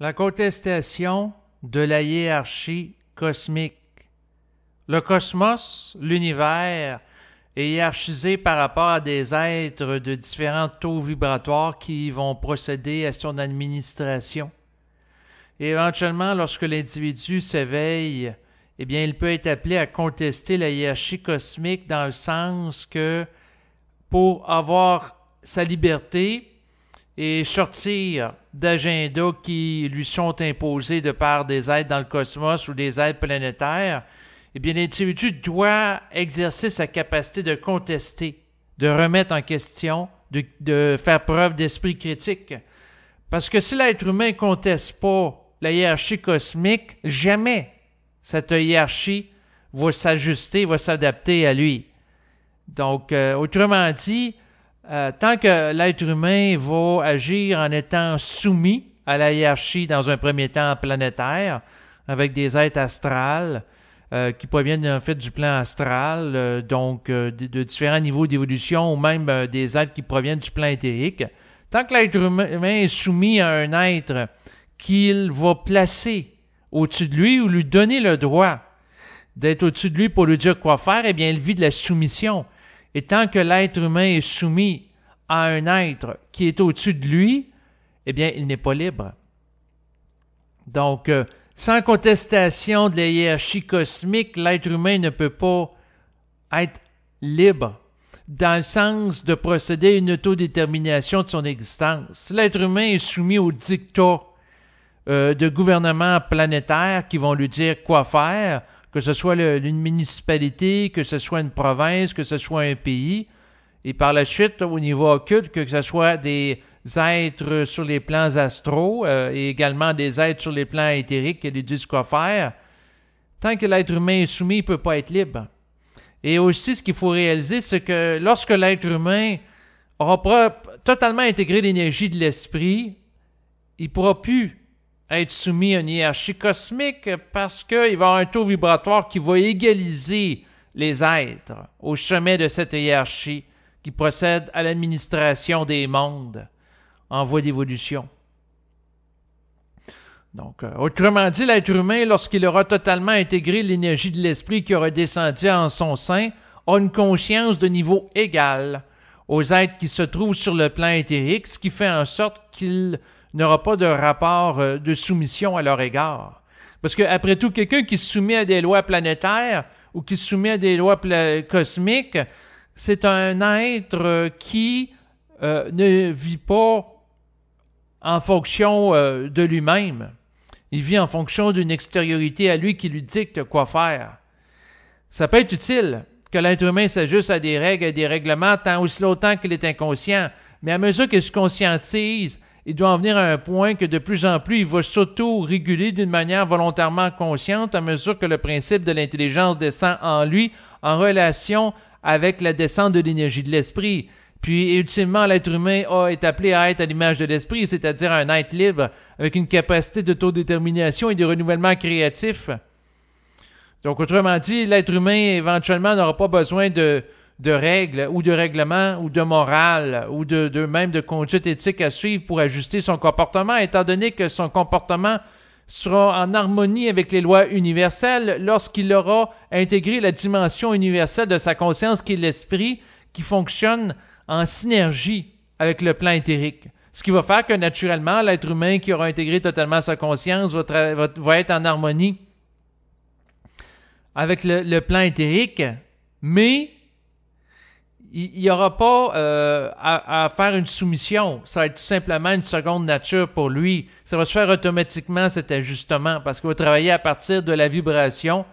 La contestation de la hiérarchie cosmique. Le cosmos, l'univers, est hiérarchisé par rapport à des êtres de différents taux vibratoires qui vont procéder à son administration. éventuellement, lorsque l'individu s'éveille, eh bien, il peut être appelé à contester la hiérarchie cosmique dans le sens que pour avoir sa liberté, et sortir d'agendas qui lui sont imposés de par des aides dans le cosmos ou des aides planétaires, eh bien, l'individu doit exercer sa capacité de contester, de remettre en question, de, faire preuve d'esprit critique. Parce que si l'être humain conteste pas la hiérarchie cosmique, jamais cette hiérarchie va s'ajuster, va s'adapter à lui. Donc, euh, autrement dit, euh, tant que l'être humain va agir en étant soumis à la hiérarchie dans un premier temps planétaire, avec des êtres astrales euh, qui proviennent en fait du plan astral, euh, donc de, différents niveaux d'évolution, ou même des êtres qui proviennent du plan éthérique. Tant que l'être humain est soumis à un être qu'il va placer au-dessus de lui ou lui donner le droit d'être au-dessus de lui pour lui dire quoi faire, eh bien, il vit de la soumission. Et tant que l'être humain est soumis à un être qui est au-dessus de lui, eh bien, il n'est pas libre. Donc, euh, sans contestation de la hiérarchie cosmique, l'être humain ne peut pas être libre dans le sens de procéder à une autodétermination de son existence. L'être humain est soumis au dictat euh, de gouvernements planétaires qui vont lui dire quoi faire, que ce soit une municipalité, que ce soit une province, que ce soit un pays. Et par la suite, au niveau occulte, que ce soit des êtres sur les plans astraux euh, et également des êtres sur les plans éthériques et les faire, tant que l'être humain est soumis, il ne peut pas être libre. Et aussi, ce qu'il faut réaliser, c'est que lorsque l'être humain aura totalement intégré l'énergie de l'esprit, il ne pourra plus être soumis à une hiérarchie cosmique parce qu'il va avoir un taux vibratoire qui va égaliser les êtres au sommet de cette hiérarchie qui procède à l'administration des mondes en voie d'évolution. Donc, euh, autrement dit, l'être humain, lorsqu'il aura totalement intégré l'énergie de l'esprit qui aura descendu en son sein, a une conscience de niveau égal aux êtres qui se trouvent sur le plan éthérique, ce qui fait en sorte qu'il n'aura pas de rapport euh, de soumission à leur égard. Parce qu'après tout, quelqu'un qui se soumet à des lois planétaires ou qui se soumet à des lois cosmiques, c'est un être euh, qui euh, ne vit pas en fonction euh, de lui-même. Il vit en fonction d'une extériorité à lui qui lui dicte quoi faire. Ça peut être utile que l'être humain s'ajuste à des règles et des règlements tant aussi longtemps qu'il est inconscient, mais à mesure qu'il se conscientise, il doit en venir à un point que de plus en plus il va s'auto-réguler d'une manière volontairement consciente à mesure que le principe de l'intelligence descend en lui en relation avec la descente de l'énergie de l'esprit. Puis, ultimement, l'être humain est appelé à être à l'image de l'esprit, c'est-à-dire un être libre, avec une capacité d'autodétermination et de renouvellement créatif. Donc, autrement dit, l'être humain, éventuellement, n'aura pas besoin de, règles ou de règlements ou de morale ou de, même de conduite éthique à suivre pour ajuster son comportement, étant donné que son comportement sera en harmonie avec les lois universelles lorsqu'il aura intégré la dimension universelle de sa conscience qui est l'esprit qui fonctionne en synergie avec le plan éthérique. Ce qui va faire que naturellement, l'être humain qui aura intégré totalement sa conscience va, être en harmonie avec le, le plan éthérique, mais il n'y aura pas euh, à, à, faire une soumission. Ça va être tout simplement une seconde nature pour lui. Ça va se faire automatiquement cet ajustement parce qu'il va travailler à partir de la vibration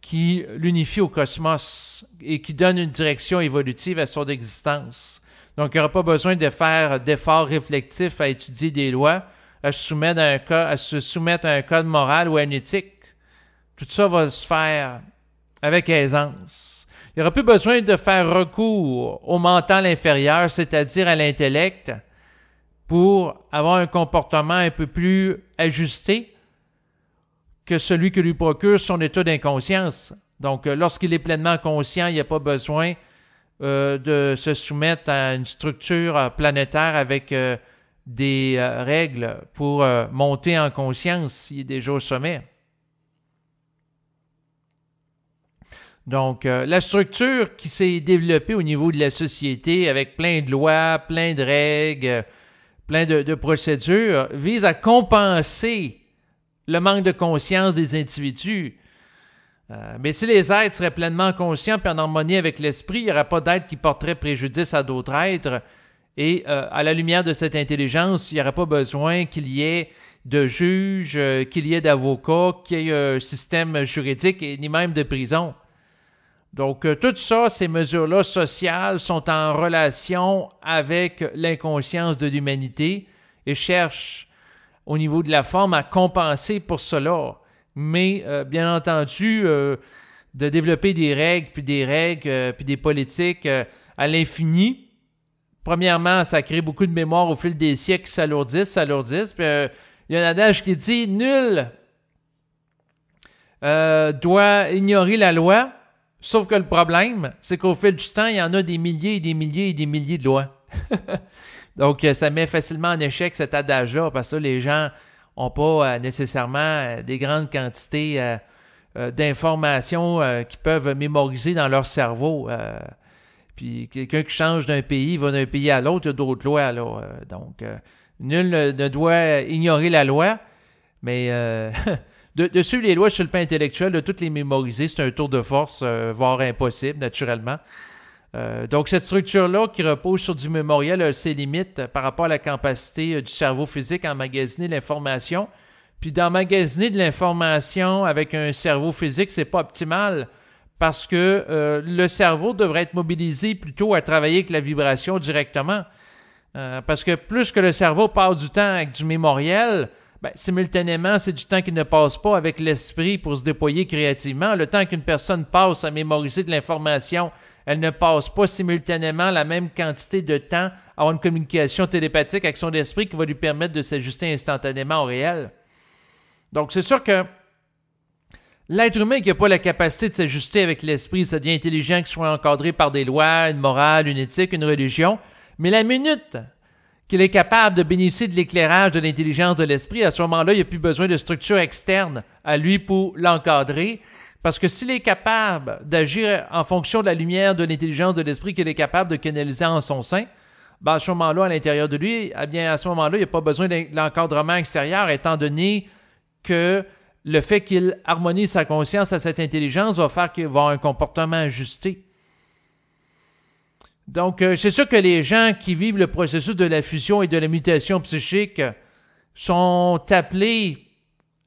qui l'unifie au cosmos et qui donne une direction évolutive à son existence. Donc, il n'y aura pas besoin de faire d'efforts réflectifs à étudier des lois, à se, soumettre à, un cas, à se soumettre à un code moral ou à une éthique. Tout ça va se faire avec aisance. Il n'aura plus besoin de faire recours au mental inférieur, c'est-à-dire à, l'intellect, pour avoir un comportement un peu plus ajusté que celui que lui procure son état d'inconscience. Donc, euh, lorsqu'il est pleinement conscient, il n'y a pas besoin euh, de se soumettre à une structure euh, planétaire avec des règles pour monter en conscience s'il est déjà au sommet. Donc, euh, la structure qui s'est développée au niveau de la société avec plein de lois, plein de règles, euh, plein de, procédures, vise à compenser le manque de conscience des individus. Euh, mais si les êtres seraient pleinement conscients et en harmonie avec l'esprit, il n'y aurait pas d'être qui porterait préjudice à d'autres êtres. Et à la lumière de cette intelligence, il n'y aurait pas besoin qu'il y ait de juges, qu'il y ait d'avocats, qu'il y ait un système juridique et ni même de prison. Donc, euh, tout ça, ces mesures-là sociales sont en relation avec l'inconscience de l'humanité et cherchent, au niveau de la forme, à compenser pour cela. Mais, euh, bien entendu, euh, de développer des règles, puis des règles, puis des politiques à l'infini, premièrement, ça crée beaucoup de mémoire au fil des siècles qui s'alourdissent, s'alourdissent. Puis, il y a un adage qui dit « Nul doit ignorer la loi ». Sauf que le problème, c'est qu'au fil du temps, il y en a des milliers et des milliers et des milliers de lois. Donc, euh, ça met facilement en échec cet adage-là, parce que les gens n'ont pas euh, nécessairement euh, des grandes quantités d'informations qu'ils peuvent mémoriser dans leur cerveau. Puis quelqu'un qui change d'un pays, va d'un pays à l'autre, il y a d'autres lois. Donc, nul ne doit ignorer la loi, mais de, les lois sur le plan intellectuel, de toutes les mémoriser, c'est un tour de force, euh, voire impossible, naturellement. Euh, donc, cette structure-là qui repose sur du mémoriel a ses limites euh, par rapport à la capacité du cerveau physique à emmagasiner l'information. Puis d'emmagasiner de l'information avec un cerveau physique, c'est pas optimal parce que le cerveau devrait être mobilisé plutôt à travailler avec la vibration directement. parce que plus que le cerveau passe du temps avec du mémoriel, ben, simultanément, c'est du temps qui ne passe pas avec l'esprit pour se déployer créativement. Le temps qu'une personne passe à mémoriser de l'information, elle ne passe pas simultanément la même quantité de temps à avoir une communication télépathique, son esprit qui va lui permettre de s'ajuster instantanément au réel. Donc, c'est sûr que l'être humain qui n'a pas la capacité de s'ajuster avec l'esprit, ça devient intelligent qu'il soit encadré par des lois, une morale, une éthique, une religion. Mais la minute qu'il est capable de bénéficier de l'éclairage de l'intelligence de l'esprit, à ce moment-là, il n'y a plus besoin de structure externe à lui pour l'encadrer. Parce que s'il est capable d'agir en fonction de la lumière de l'intelligence de l'esprit qu'il est capable de canaliser en son sein, ben à ce moment-là, à l'intérieur de lui, eh bien, à ce moment-là, il n'y a pas besoin de l'encadrement extérieur, étant donné que le fait qu'il harmonise sa conscience à cette intelligence va faire qu'il va avoir un comportement ajusté. Donc, euh, c'est sûr que les gens qui vivent le processus de la fusion et de la mutation psychique sont appelés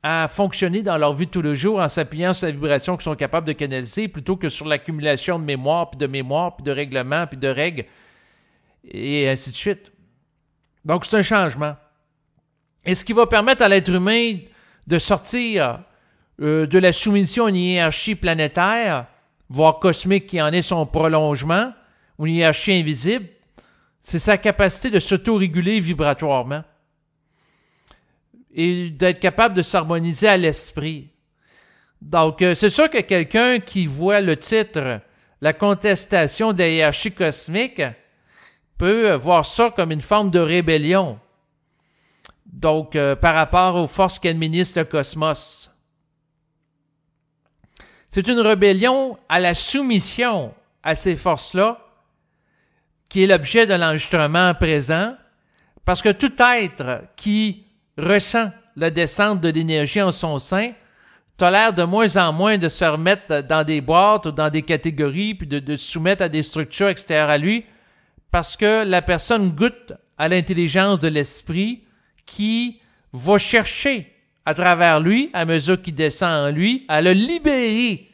à fonctionner dans leur vie de tous les jours en s'appuyant sur la vibration qu'ils sont capables de canaliser plutôt que sur l'accumulation de mémoire, puis de mémoire, puis de règlements, puis de règles, et ainsi de suite. Donc, c'est un changement. Et ce qui va permettre à l'être humain de sortir euh, de la soumission à une hiérarchie planétaire, voire cosmique qui en est son prolongement, une hiérarchie invisible, c'est sa capacité de s'autoréguler vibratoirement et d'être capable de s'harmoniser à l'esprit. Donc, euh, c'est sûr que quelqu'un qui voit le titre La contestation des hiérarchies cosmiques peut voir ça comme une forme de rébellion. Donc, euh, par rapport aux forces qu'administre le cosmos. C'est une rébellion à la soumission à ces forces-là qui est l'objet de l'enregistrement présent, parce que tout être qui ressent la descente de l'énergie en son sein tolère de moins en moins de se remettre dans des boîtes ou dans des catégories, puis de, se soumettre à des structures extérieures à lui, parce que la personne goûte à l'intelligence de l'esprit qui va chercher à travers lui, à mesure qu'il descend en lui, à le libérer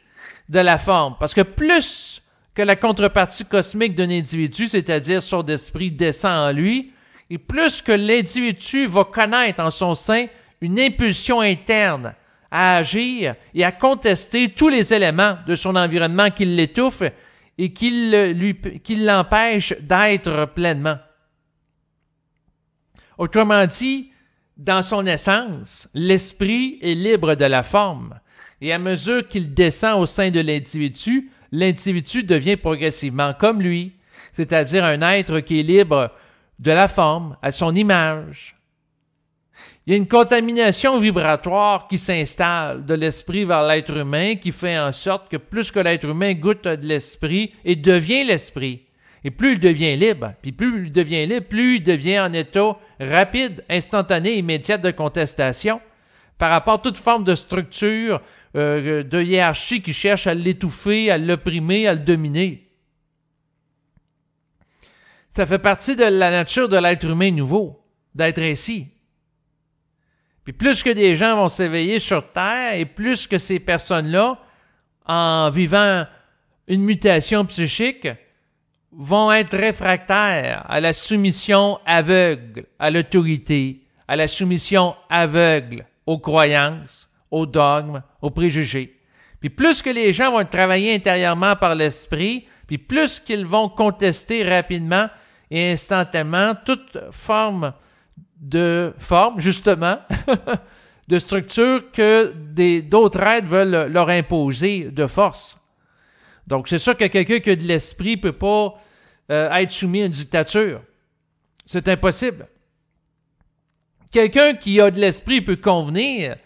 de la forme. Parce que plus que la contrepartie cosmique d'un individu, c'est-à-dire son esprit, descend en lui, et plus que l'individu va connaître en son sein une impulsion interne à agir et à contester tous les éléments de son environnement qui l'étouffent et qui l'empêche d'être pleinement. Autrement dit, dans son essence, l'esprit est libre de la forme, et à mesure qu'il descend au sein de l'individu, l'individu devient progressivement comme lui, c'est-à-dire un être qui est libre de la forme, à son image. Il y a une contamination vibratoire qui s'installe de l'esprit vers l'être humain qui fait en sorte que plus que l'être humain goûte de l'esprit et devient l'esprit, et plus il devient libre, puis plus il devient libre, plus il devient en état rapide, instantané, immédiat de contestation par rapport à toute forme de structure euh, de hiérarchie qui cherche à l'étouffer, à l'opprimer, à le dominer. Ça fait partie de la nature de l'être humain nouveau, d'être ainsi. Puis plus que des gens vont s'éveiller sur Terre et plus que ces personnes-là, en vivant une mutation psychique, vont être réfractaires à la soumission aveugle à l'autorité, à la soumission aveugle aux croyances, aux dogmes, aux préjugés. Puis plus que les gens vont travailler intérieurement par l'esprit, puis plus qu'ils vont contester rapidement et instantanément toute forme de forme, justement, de structure que d'autres êtres veulent leur imposer de force. Donc, c'est sûr que quelqu'un qui a de l'esprit peut pas euh, être soumis à une dictature. C'est impossible. Quelqu'un qui a de l'esprit peut convenir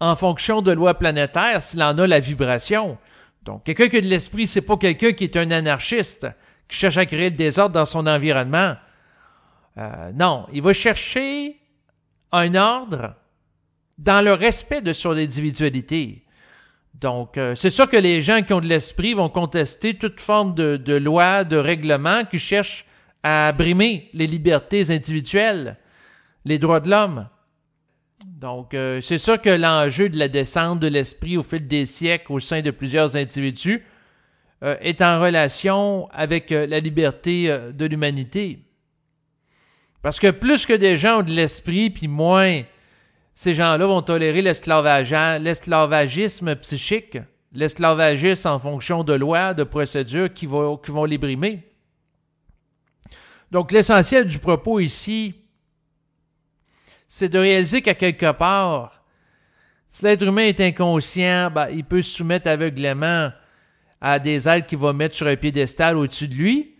en fonction de lois planétaires s'il en a la vibration. Donc, quelqu'un qui a de l'esprit, c'est pas quelqu'un qui est un anarchiste, qui cherche à créer le désordre dans son environnement. Euh, non, il va chercher un ordre dans le respect de son individualité. Donc, euh, c'est sûr que les gens qui ont de l'esprit vont contester toute forme de, de loi, de règlement qui cherche à brimer les libertés individuelles, les droits de l'homme. Donc, euh, c'est sûr que l'enjeu de la descente de l'esprit au fil des siècles au sein de plusieurs individus euh, est en relation avec euh, la liberté de l'humanité. Parce que plus que des gens ont de l'esprit, puis moins ces gens-là vont tolérer l'esclavagisme psychique, l'esclavagisme en fonction de lois, de procédures qui vont, qui vont les brimer. Donc l'essentiel du propos ici, c'est de réaliser qu'à quelque part, si l'être humain est inconscient, ben, il peut se soumettre aveuglément à des ailes qu'il va mettre sur un piédestal au-dessus de lui.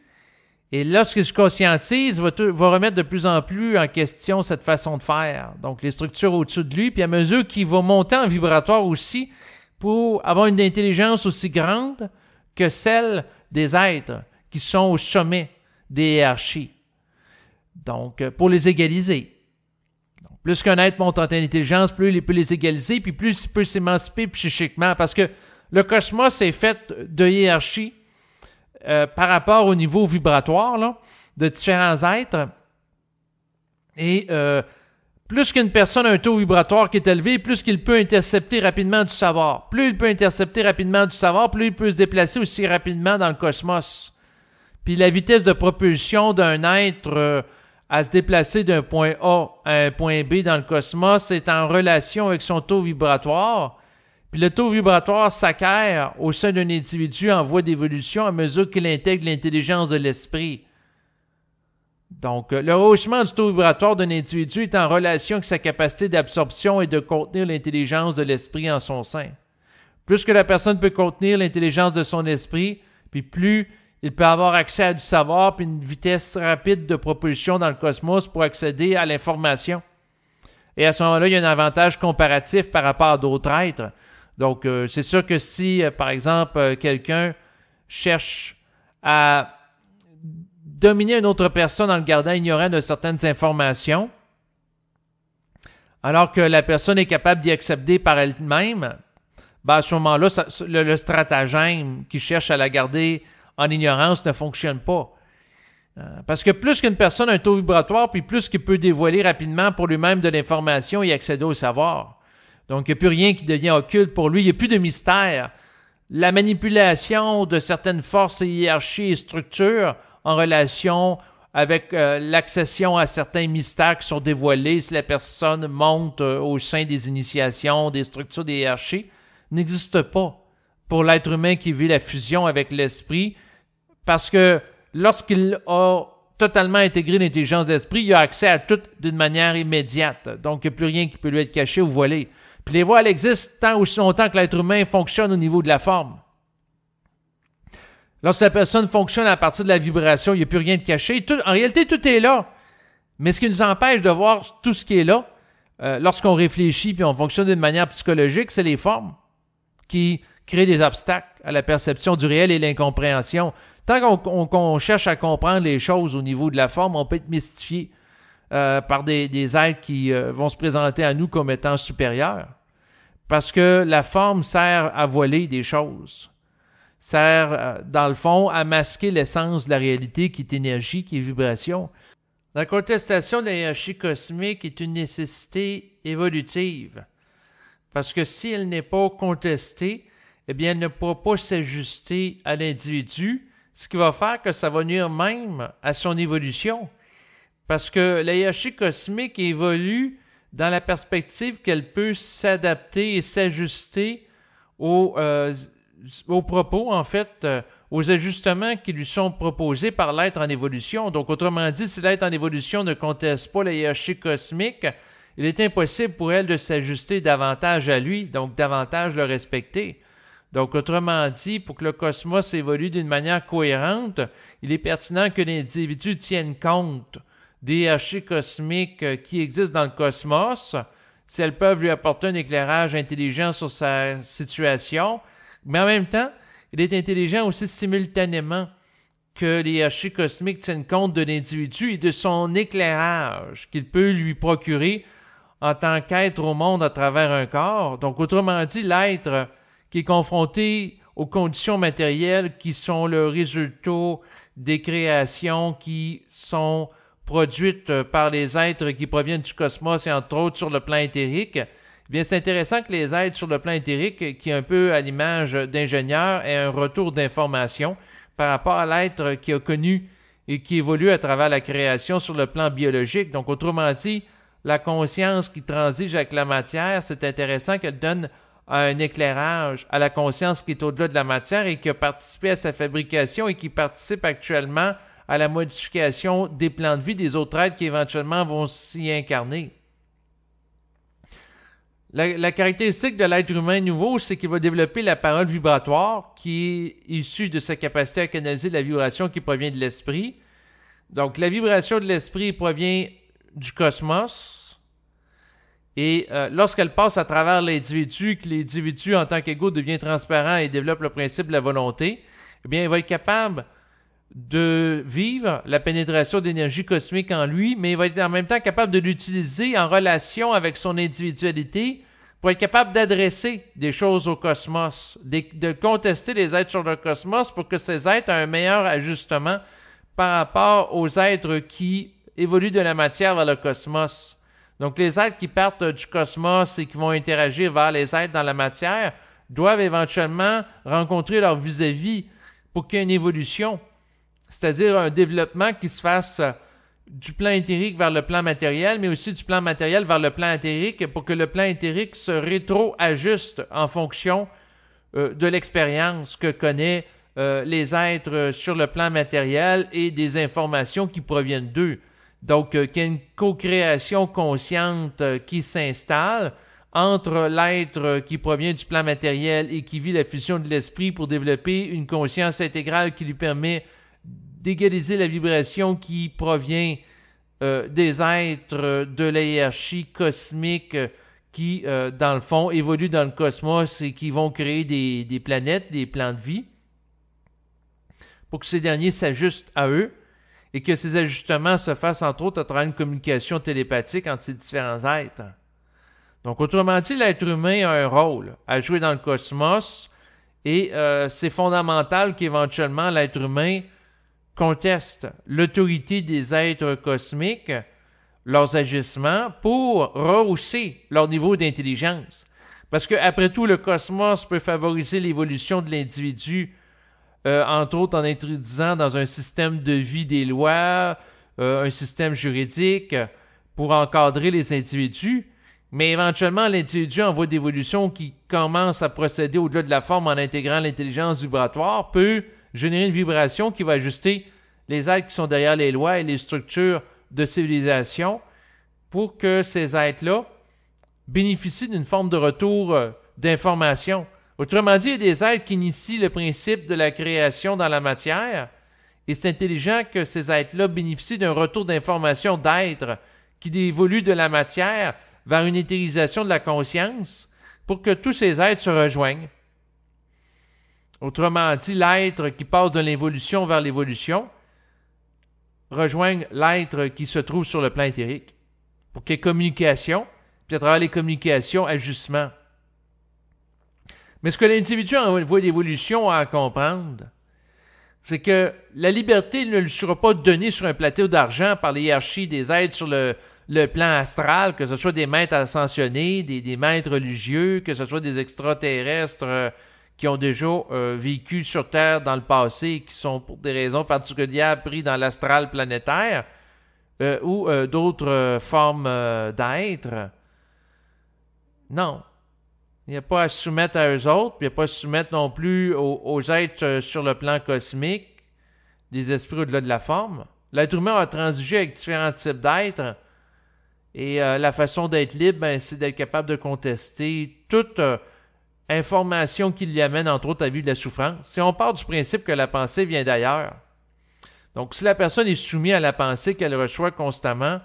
Et lorsqu'il se conscientise, va, va remettre de plus en plus en question cette façon de faire. Donc, les structures au-dessus de lui, puis à mesure qu'il va monter en vibratoire aussi, pour avoir une intelligence aussi grande que celle des êtres qui sont au sommet des hiérarchies. Donc, euh, pour les égaliser. Plus qu'un être monte en intelligence, plus il peut les égaliser, puis plus il peut s'émanciper psychiquement. Parce que le cosmos est fait de hiérarchie euh, par rapport au niveau vibratoire de différents êtres. Et euh, plus qu'une personne a un taux vibratoire qui est élevé, plus qu'il peut intercepter rapidement du savoir. Plus il peut intercepter rapidement du savoir, plus il peut se déplacer aussi rapidement dans le cosmos. Puis la vitesse de propulsion d'un être... Euh, à se déplacer d'un point A à un point B dans le cosmos est en relation avec son taux vibratoire. Puis le taux vibratoire s'acquiert au sein d'un individu en voie d'évolution à mesure qu'il intègre l'intelligence de l'esprit. Donc, euh, le haussement du taux vibratoire d'un individu est en relation avec sa capacité d'absorption et de contenir l'intelligence de l'esprit en son sein. Plus que la personne peut contenir l'intelligence de son esprit, puis plus il peut avoir accès à du savoir puis une vitesse rapide de propulsion dans le cosmos pour accéder à l'information. Et à ce moment-là, il y a un avantage comparatif par rapport à d'autres êtres. Donc, euh, c'est sûr que si, euh, par exemple, euh, quelqu'un cherche à dominer une autre personne en le gardant ignorant de certaines informations, alors que la personne est capable d'y accepter par elle-même, ben à ce moment-là, le, stratagème qui cherche à la garder en ignorance ne fonctionne pas. Euh, parce que plus qu'une personne a un taux vibratoire, puis plus qu'il peut dévoiler rapidement pour lui-même de l'information et accéder au savoir. Donc, il n'y a plus rien qui devient occulte pour lui, il n'y a plus de mystère. La manipulation de certaines forces et hiérarchies et structures en relation avec euh, l'accession à certains mystères qui sont dévoilés si la personne monte euh, au sein des initiations, des structures, des hiérarchies, n'existe pas pour l'être humain qui vit la fusion avec l'esprit, parce que lorsqu'il a totalement intégré l'intelligence d'esprit, il a accès à tout d'une manière immédiate. Donc, il n'y a plus rien qui peut lui être caché ou voilé. Puis les voiles existent tant aussi longtemps que l'être humain fonctionne au niveau de la forme. Lorsque la personne fonctionne à partir de la vibration, il n'y a plus rien de caché. en réalité, tout est là. Mais ce qui nous empêche de voir tout ce qui est là, euh, lorsqu'on réfléchit puis on fonctionne d'une manière psychologique, c'est les formes qui créent des obstacles à la perception du réel et l'incompréhension. Tant qu'on cherche à comprendre les choses au niveau de la forme, on peut être mystifié euh, par des, êtres qui euh, vont se présenter à nous comme étant supérieurs. Parce que la forme sert à voiler des choses, sert, euh, dans le fond, à masquer l'essence de la réalité qui est énergie, qui est vibration. La contestation de l'énergie cosmique est une nécessité évolutive. Parce que si elle n'est pas contestée, eh bien, elle ne pourra pas s'ajuster à l'individu ce qui va faire que ça va nuire même à son évolution. Parce que la hiérarchie cosmique évolue dans la perspective qu'elle peut s'adapter et s'ajuster aux, euh, propos, en fait, euh, aux ajustements qui lui sont proposés par l'être en évolution. Donc, autrement dit, si l'être en évolution ne conteste pas la hiérarchie cosmique, il est impossible pour elle de s'ajuster davantage à lui, donc davantage le respecter. Donc, autrement dit, pour que le cosmos évolue d'une manière cohérente, il est pertinent que l'individu tienne compte des hachis cosmiques qui existent dans le cosmos, si elles peuvent lui apporter un éclairage intelligent sur sa situation, mais en même temps, il est intelligent aussi simultanément que les hachis cosmiques tiennent compte de l'individu et de son éclairage qu'il peut lui procurer en tant qu'être au monde à travers un corps. Donc, autrement dit, l'être qui est confronté aux conditions matérielles qui sont le résultat des créations qui sont produites euh, par les êtres qui proviennent du cosmos et entre autres sur le plan éthérique, eh bien c'est intéressant que les êtres sur le plan éthérique, qui est un peu à l'image d'ingénieurs, aient un retour d'information par rapport à l'être qui a connu et qui évolue à travers la création sur le plan biologique. Donc autrement dit, la conscience qui transige avec la matière, c'est intéressant qu'elle donne à un éclairage, à la conscience qui est au-delà de la matière et qui a participé à sa fabrication et qui participe actuellement à la modification des plans de vie des autres êtres qui éventuellement vont s'y incarner. La, caractéristique de l'être humain nouveau, c'est qu'il va développer la parole vibratoire qui est issue de sa capacité à canaliser la vibration qui provient de l'esprit. Donc la vibration de l'esprit provient du cosmos, et euh, lorsqu'elle passe à travers l'individu, que l'individu en tant qu'ego devient transparent et développe le principe de la volonté, eh bien, il va être capable de vivre la pénétration d'énergie cosmique en lui, mais il va être en même temps capable de l'utiliser en relation avec son individualité pour être capable d'adresser des choses au cosmos, de, de contester les êtres sur le cosmos pour que ces êtres aient un meilleur ajustement par rapport aux êtres qui évoluent de la matière vers le cosmos. Donc les êtres qui partent du cosmos et qui vont interagir vers les êtres dans la matière doivent éventuellement rencontrer leur vis-à-vis pour qu'il y ait une évolution, c'est-à-dire un développement qui se fasse du plan éthérique vers le plan matériel, mais aussi du plan matériel vers le plan éthérique pour que le plan éthérique se rétro-ajuste en fonction euh, de l'expérience que connaissent euh, les êtres sur le plan matériel et des informations qui proviennent d'eux. Donc, euh, qu'il y a une co-création consciente euh, qui s'installe entre l'être euh, qui provient du plan matériel et qui vit la fusion de l'esprit pour développer une conscience intégrale qui lui permet d'égaliser la vibration qui provient des êtres de la cosmique qui, dans le fond, évoluent dans le cosmos et qui vont créer des planètes, des plans de vie, pour que ces derniers s'ajustent à eux et que ces ajustements se fassent entre autres à travers une communication télépathique entre ces différents êtres. Donc autrement dit, l'être humain a un rôle à jouer dans le cosmos et euh, c'est fondamental qu'éventuellement l'être humain conteste l'autorité des êtres cosmiques, leurs agissements, pour rehausser leur niveau d'intelligence. Parce que, après tout, le cosmos peut favoriser l'évolution de l'individu euh, entre autres en introduisant dans un système de vie des lois, euh, un système juridique pour encadrer les individus. Mais éventuellement, l'individu en voie d'évolution qui commence à procéder au-delà de la forme en intégrant l'intelligence vibratoire peut générer une vibration qui va ajuster les êtres qui sont derrière les lois et les structures de civilisation pour que ces êtres-là bénéficient d'une forme de retour euh, d'information. Autrement dit, il y a des êtres qui initient le principe de la création dans la matière, et c'est intelligent que ces êtres-là bénéficient d'un retour d'information d'êtres qui dévoluent de la matière vers une éthérisation de la conscience pour que tous ces êtres se rejoignent. Autrement dit, l'être qui passe de l'évolution vers l'évolution rejoigne l'être qui se trouve sur le plan éthérique pour qu'il y ait communication, puis à travers les communications, ajustement. Mais ce que l'individu voit l'évolution à comprendre, c'est que la liberté ne lui sera pas donnée sur un plateau d'argent par les des êtres sur le, plan astral, que ce soit des maîtres ascensionnés, des, maîtres religieux, que ce soit des extraterrestres euh, qui ont déjà euh, vécu sur Terre dans le passé et qui sont pour des raisons particulières pris dans l'astral planétaire euh, ou d'autres formes d'êtres, Non, il n'y a pas à se soumettre à eux autres, puis il n'y a pas à se soumettre non plus aux, êtres euh, sur le plan cosmique, des esprits au-delà de la forme. L'être humain a transigé avec différents types d'êtres. Et euh, la façon d'être libre, ben, c'est d'être capable de contester toute euh, information qui lui amène, entre autres, à vivre de la souffrance. Si on part du principe que la pensée vient d'ailleurs, donc si la personne est soumise à la pensée qu'elle reçoit constamment,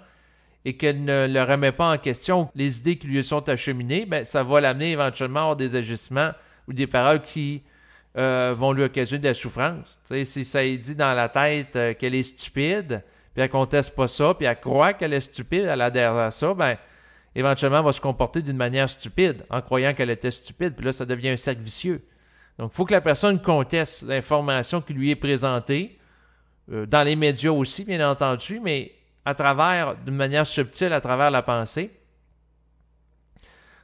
et qu'elle ne le remet pas en question, les idées qui lui sont acheminées, ben, ça va l'amener éventuellement à avoir des agissements ou des paroles qui euh, vont lui occasionner de la souffrance. si ça est dit dans la tête euh, qu'elle est stupide, puis elle conteste pas ça, puis elle croit qu'elle est stupide, elle adhère à ça, ben éventuellement elle va se comporter d'une manière stupide, en croyant qu'elle était stupide, puis là ça devient un cercle vicieux. Donc il faut que la personne conteste l'information qui lui est présentée, euh, dans les médias aussi, bien entendu, mais à travers, d'une manière subtile, à travers la pensée.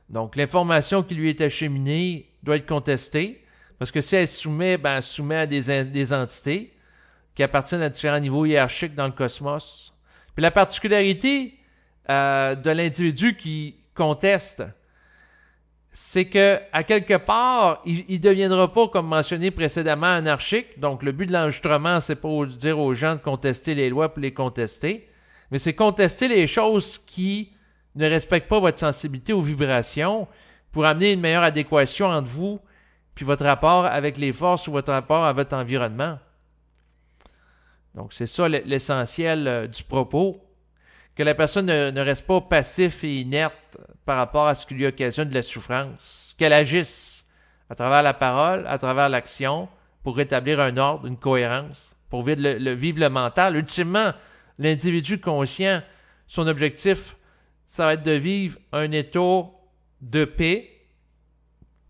Donc, l'information qui lui est acheminée doit être contestée, parce que si elle se soumet, ben, elle soumet à des, des entités qui appartiennent à différents niveaux hiérarchiques dans le cosmos. Puis la particularité euh, de l'individu qui conteste, c'est que à quelque part, il, ne deviendra pas, comme mentionné précédemment, anarchique. Donc, le but de l'enregistrement, c'est pas dire aux gens de contester les lois pour les contester mais c'est contester les choses qui ne respectent pas votre sensibilité aux vibrations pour amener une meilleure adéquation entre vous puis votre rapport avec les forces ou votre rapport à votre environnement. Donc, c'est ça l'essentiel euh, du propos. Que la personne ne, reste pas passif et inerte par rapport à ce qui lui occasionne de la souffrance. Qu'elle agisse à travers la parole, à travers l'action, pour rétablir un ordre, une cohérence, pour vivre le, vivre le mental. Ultimement, L'individu conscient, son objectif, ça va être de vivre un état de paix.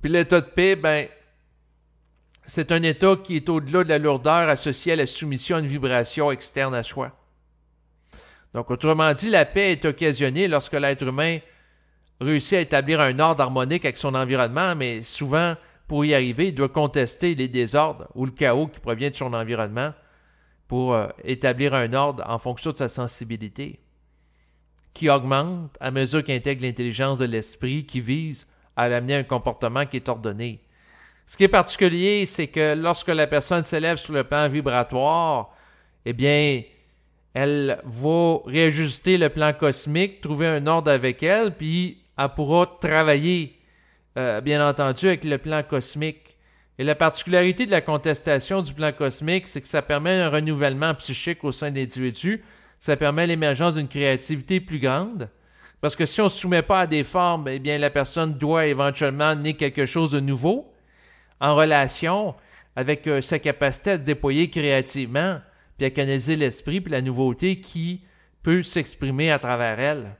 Puis l'état de paix, ben, c'est un état qui est au-delà de la lourdeur associée à la soumission à une vibration externe à soi. Donc, autrement dit, la paix est occasionnée lorsque l'être humain réussit à établir un ordre harmonique avec son environnement, mais souvent, pour y arriver, il doit contester les désordres ou le chaos qui provient de son environnement pour euh, établir un ordre en fonction de sa sensibilité, qui augmente à mesure intègre l'intelligence de l'esprit qui vise à l'amener à un comportement qui est ordonné. Ce qui est particulier, c'est que lorsque la personne s'élève sur le plan vibratoire, eh bien, elle va réajuster le plan cosmique, trouver un ordre avec elle, puis elle pourra travailler, euh, bien entendu, avec le plan cosmique. Et la particularité de la contestation du plan cosmique, c'est que ça permet un renouvellement psychique au sein de l'individu, ça permet l'émergence d'une créativité plus grande. Parce que si on ne se soumet pas à des formes, eh bien, la personne doit éventuellement amener quelque chose de nouveau en relation avec euh, sa capacité à se déployer créativement, puis à canaliser l'esprit, puis la nouveauté qui peut s'exprimer à travers elle.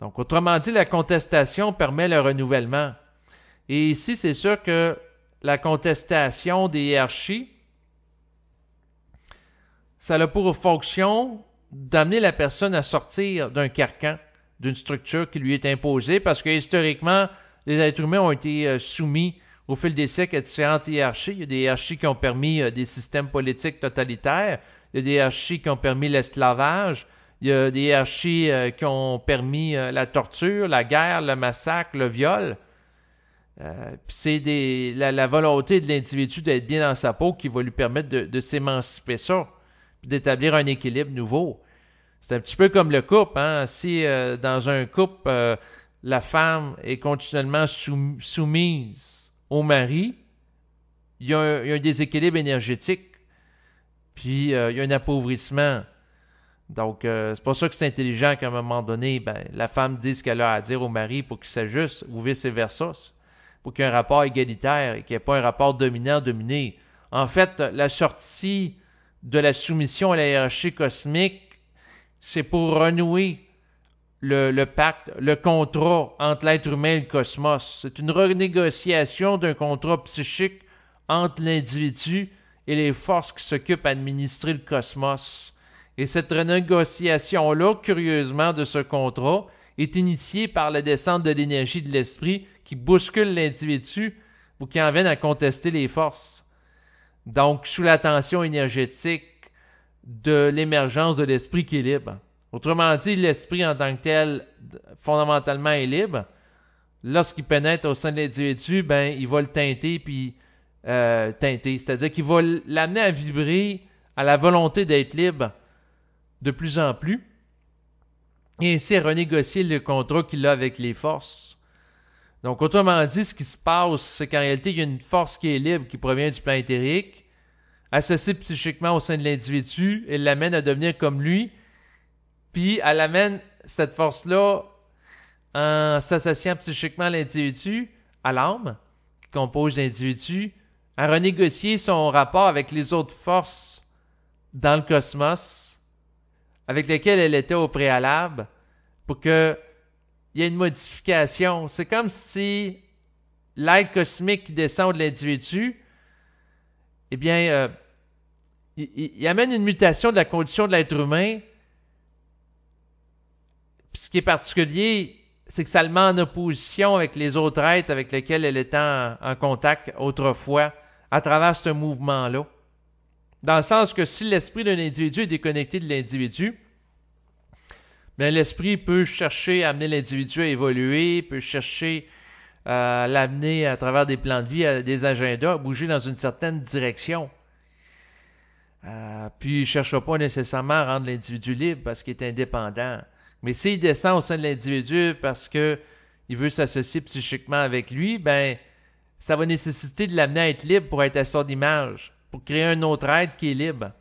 Donc, autrement dit, la contestation permet le renouvellement. Et ici, c'est sûr que la contestation des hiérarchies, ça a pour fonction d'amener la personne à sortir d'un carcan, d'une structure qui lui est imposée, parce que historiquement, les êtres humains ont été euh, soumis au fil des siècles à différentes hiérarchies. Il y a des hiérarchies qui ont permis euh, des systèmes politiques totalitaires, il y a des hiérarchies qui ont permis l'esclavage, il y a des hiérarchies euh, qui ont permis la torture, la guerre, le massacre, le viol. Euh, c'est la, volonté de l'individu d'être bien dans sa peau qui va lui permettre de, de s'émanciper ça, d'établir un équilibre nouveau. C'est un petit peu comme le couple. Hein? Si euh, dans un couple, euh, la femme est continuellement soumise au mari, il y, a un, déséquilibre énergétique, puis il y a un appauvrissement. Donc, c'est pour ça que c'est intelligent qu'à un moment donné, ben, la femme dise ce qu'elle a à dire au mari pour qu'il s'ajuste, ou vice-versa pour qu'il y ait un rapport égalitaire et qu'il n'y ait pas un rapport dominant-dominé. En fait, la sortie de la soumission à la hiérarchie cosmique, c'est pour renouer le, pacte, le contrat entre l'être humain et le cosmos. C'est une renégociation d'un contrat psychique entre l'individu et les forces qui s'occupent à administrer le cosmos. Et cette renégociation-là, curieusement, de ce contrat, est initiée par la descente de l'énergie de l'esprit qui bouscule l'individu ou qui en viennent à contester les forces. Donc, sous la tension énergétique de l'émergence de l'esprit qui est libre. Autrement dit, l'esprit en tant que tel, fondamentalement, est libre. Lorsqu'il pénètre au sein de l'individu, ben, il va le teinter, puis euh, teinter. C'est-à-dire qu'il va l'amener à vibrer à la volonté d'être libre de plus en plus, et ainsi renégocier le contrat qu'il a avec les forces. Donc, autrement dit, ce qui se passe, c'est qu'en réalité, il y a une force qui est libre, qui provient du plan éthérique, associée psychiquement au sein de l'individu, et l'amène à devenir comme lui, puis elle amène cette force-là en s'associant psychiquement à l'individu, à l'âme, qui compose l'individu, à renégocier son rapport avec les autres forces dans le cosmos avec lesquelles elle était au préalable pour que il y a une modification. C'est comme si l'être cosmique qui descend de l'individu, eh bien, euh, il, amène une mutation de la condition de l'être humain. ce qui est particulier, c'est que ça le met en opposition avec les autres êtres avec lesquels elle était en contact autrefois à travers ce mouvement-là. Dans le sens que si l'esprit d'un individu est déconnecté de l'individu, mais ben, l'esprit peut chercher à amener l'individu à évoluer, peut chercher euh, à l'amener à travers des plans de vie, à des agendas, à bouger dans une certaine direction. Euh, puis il ne cherche pas nécessairement à rendre l'individu libre parce qu'il est indépendant. Mais s'il descend au sein de l'individu parce que il veut s'associer psychiquement avec lui, ben ça va nécessiter de l'amener à être libre pour être à son image, pour créer un autre être qui est libre.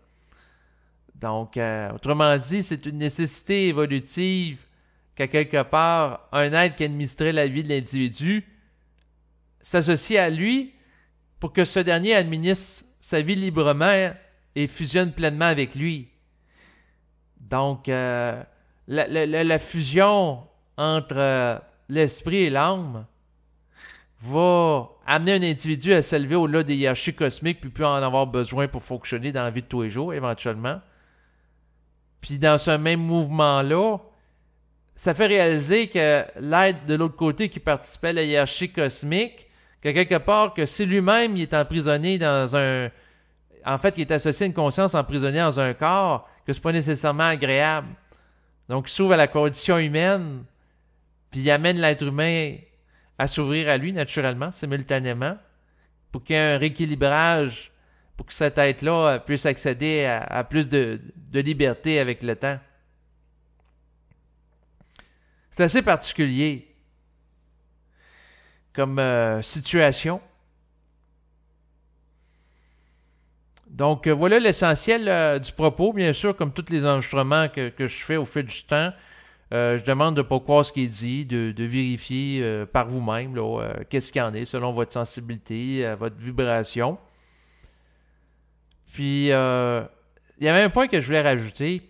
Donc, euh, autrement dit, c'est une nécessité évolutive qu'à quelque part, un être qui administrait la vie de l'individu s'associe à lui pour que ce dernier administre sa vie librement et fusionne pleinement avec lui. Donc, euh, la, fusion entre euh, l'esprit et l'âme va amener un individu à s'élever au-delà des hiérarchies cosmiques puis plus en avoir besoin pour fonctionner dans la vie de tous les jours éventuellement. Puis dans ce même mouvement-là, ça fait réaliser que l'être de l'autre côté qui participait à la hiérarchie cosmique, que quelque part, que si lui-même il est emprisonné dans un... En fait, il est associé à une conscience emprisonnée dans un corps, que n'est pas nécessairement agréable. Donc, il s'ouvre à la condition humaine, puis il amène l'être humain à s'ouvrir à lui naturellement, simultanément, pour qu'il y ait un rééquilibrage pour que cette tête-là euh, puisse accéder à, plus de, liberté avec le temps. C'est assez particulier comme euh, situation. Donc euh, voilà l'essentiel du propos. Bien sûr, comme tous les enregistrements que, je fais au fil du temps, je demande de ne pas croire ce qui est dit, de, de vérifier par vous-même qu'est-ce qu'il y en est selon votre sensibilité, votre vibration. Puis, euh, il y avait un point que je voulais rajouter.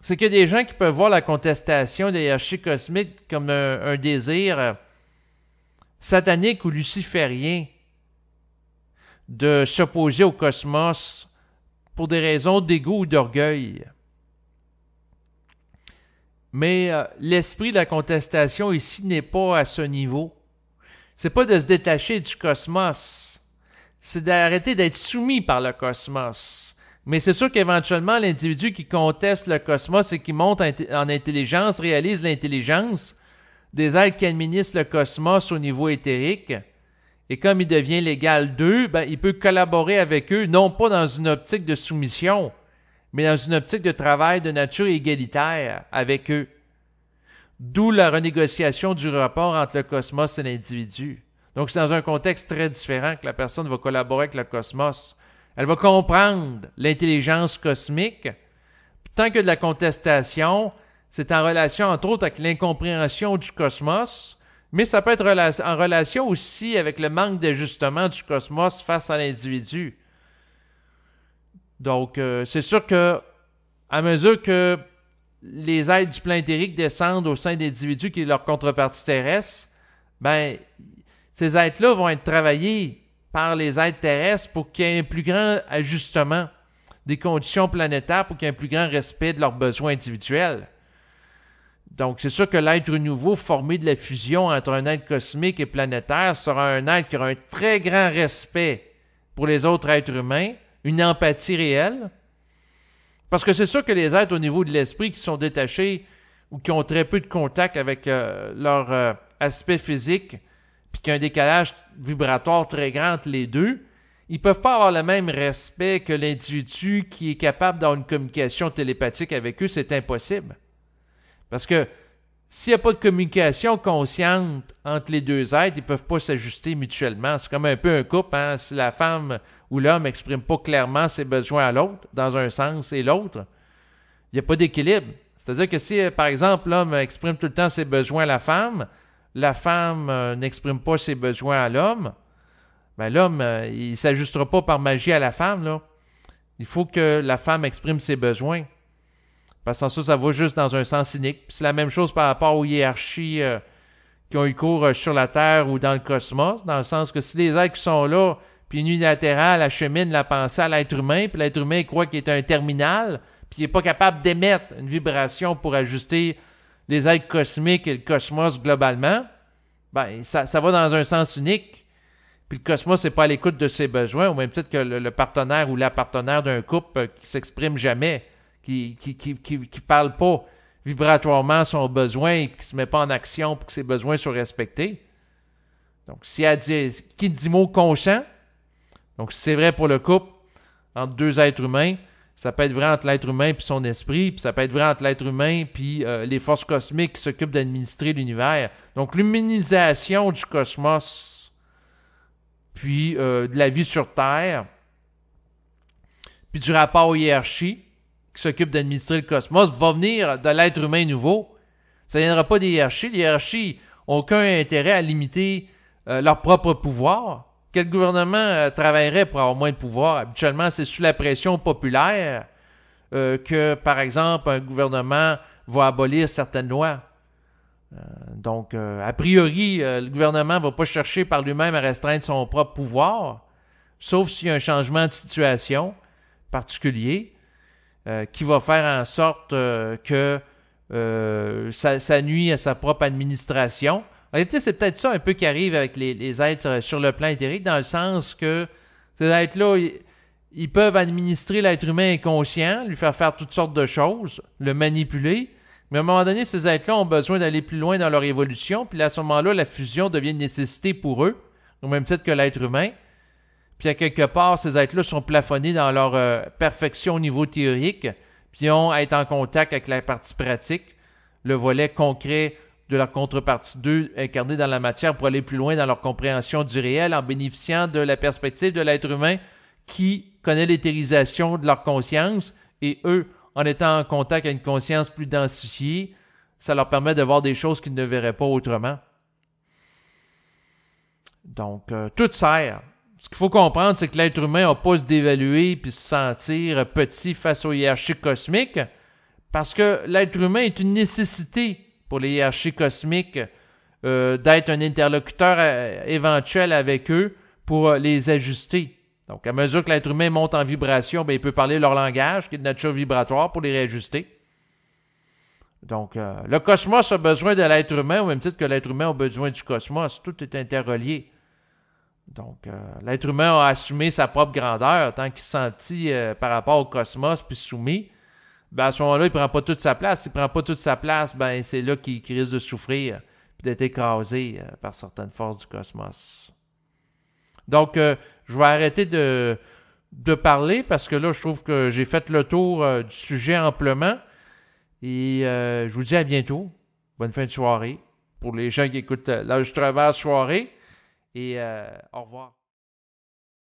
C'est que des gens qui peuvent voir la contestation des hiérarchies cosmiques comme un, désir euh, satanique ou luciférien de s'opposer au cosmos pour des raisons d'ego ou d'orgueil. Mais euh, l'esprit de la contestation ici n'est pas à ce niveau. C'est pas de se détacher du cosmos, c'est d'arrêter d'être soumis par le cosmos. Mais c'est sûr qu'éventuellement, l'individu qui conteste le cosmos et qui monte en intelligence réalise l'intelligence des êtres qui administrent le cosmos au niveau éthérique. Et comme il devient l'égal d'eux, ben, il peut collaborer avec eux, non pas dans une optique de soumission, mais dans une optique de travail de nature égalitaire avec eux. D'où la renégociation du rapport entre le cosmos et l'individu. Donc, c'est dans un contexte très différent que la personne va collaborer avec le cosmos. Elle va comprendre l'intelligence cosmique. Tant que de la contestation, c'est en relation, entre autres, avec l'incompréhension du cosmos, mais ça peut être en relation aussi avec le manque d'ajustement du cosmos face à l'individu. Donc, euh, c'est sûr que, à mesure que les aides du plan éthérique descendent au sein d'individus qui est leur contrepartie terrestre, ben, ces êtres-là vont être travaillés par les êtres terrestres pour qu'il y ait un plus grand ajustement des conditions planétaires pour qu'il y ait un plus grand respect de leurs besoins individuels. Donc, c'est sûr que l'être nouveau formé de la fusion entre un être cosmique et planétaire sera un être qui aura un très grand respect pour les autres êtres humains, une empathie réelle. Parce que c'est sûr que les êtres au niveau de l'esprit qui sont détachés ou qui ont très peu de contact avec euh, leur euh, aspect physique puis qu'il y a un décalage vibratoire très grand entre les deux, ils peuvent pas avoir le même respect que l'individu qui est capable d'avoir une communication télépathique avec eux, c'est impossible. Parce que s'il n'y a pas de communication consciente entre les deux êtres, ils ne peuvent pas s'ajuster mutuellement. C'est comme un peu un couple. Hein? Si la femme ou l'homme n'exprime pas clairement ses besoins à l'autre, dans un sens et l'autre, il n'y a pas d'équilibre. C'est-à-dire que si, euh, par exemple, l'homme exprime tout le temps ses besoins à la femme, la femme euh, n'exprime pas ses besoins à l'homme, ben l'homme, euh, il ne s'ajustera pas par magie à la femme. Là. Il faut que la femme exprime ses besoins. Parce que ça, ça va juste dans un sens cynique. C'est la même chose par rapport aux hiérarchies euh, qui ont eu cours sur la Terre ou dans le cosmos, dans le sens que si les êtres qui sont là, puis unilatéral achemine la pensée à l'être humain, puis l'être humain croit qu'il est un terminal, puis il n'est pas capable d'émettre une vibration pour ajuster les êtres cosmiques et le cosmos globalement, ben, ça, va dans un sens unique. Puis le cosmos n'est pas à l'écoute de ses besoins, ou même peut-être que le, partenaire ou la partenaire d'un couple euh, qui s'exprime jamais, qui qui, qui, qui, parle pas vibratoirement son besoin et qui se met pas en action pour que ses besoins soient respectés. Donc, si elle dit, qui dit mot conscient, donc c'est vrai pour le couple entre deux êtres humains, ça peut être vrai entre l'être humain puis son esprit, puis ça peut être vrai entre l'être humain puis euh, les forces cosmiques qui s'occupent d'administrer l'univers. Donc l'humanisation du cosmos, puis euh, de la vie sur Terre, puis du rapport aux hiérarchies qui s'occupe d'administrer le cosmos, va venir de l'être humain nouveau. Ça ne viendra pas des hiérarchies. Les hiérarchies n'ont aucun intérêt à limiter euh, leur propre pouvoir. Quel gouvernement euh, travaillerait pour avoir moins de pouvoir? Habituellement, c'est sous la pression populaire euh, que, par exemple, un gouvernement va abolir certaines lois. Euh, donc, a priori, le gouvernement ne va pas chercher par lui-même à restreindre son propre pouvoir, sauf s'il y a un changement de situation particulier qui va faire en sorte que ça, ça, nuit à sa propre administration en ah, réalité, c'est peut-être ça un peu qui arrive avec les, êtres euh, sur le plan éthérique, dans le sens que ces êtres-là, ils, peuvent administrer l'être humain inconscient, lui faire faire toutes sortes de choses, le manipuler. Mais à un moment donné, ces êtres-là ont besoin d'aller plus loin dans leur évolution, puis à ce moment-là, la fusion devient une nécessité pour eux, au même titre que l'être humain. Puis à quelque part, ces êtres-là sont plafonnés dans leur euh, perfection au niveau théorique, puis ont à être en contact avec la partie pratique, le volet concret de leur contrepartie 2 incarnée dans la matière pour aller plus loin dans leur compréhension du réel en bénéficiant de la perspective de l'être humain qui connaît l'éthérisation de leur conscience et eux, en étant en contact avec une conscience plus densifiée, ça leur permet de voir des choses qu'ils ne verraient pas autrement. Donc, euh, tout sert. Ce qu'il faut comprendre, c'est que l'être humain n'a pas se dévaluer puis se sentir petit face aux hiérarchies cosmiques, parce que l'être humain est une nécessité pour les hiérarchies cosmiques, euh, d'être un interlocuteur euh, éventuel avec eux pour euh, les ajuster. Donc, à mesure que l'être humain monte en vibration, ben il peut parler leur langage, qui est de nature vibratoire, pour les réajuster. Donc, le cosmos a besoin de l'être humain, au même titre que l'être humain a besoin du cosmos. Tout est interrelié. Donc, l'être humain a assumé sa propre grandeur tant qu'il se sentit par rapport au cosmos puis soumis ben à ce moment-là, il prend pas toute sa place. S'il prend pas toute sa place, ben c'est là qu'il risque de souffrir et d'être écrasé euh, par certaines forces du cosmos. Donc, euh, je vais arrêter de, de parler parce que là, je trouve que j'ai fait le tour euh, du sujet amplement. Et je vous dis à bientôt. Bonne fin de soirée pour les gens qui écoutent l'enregistrement soirée. Et au revoir.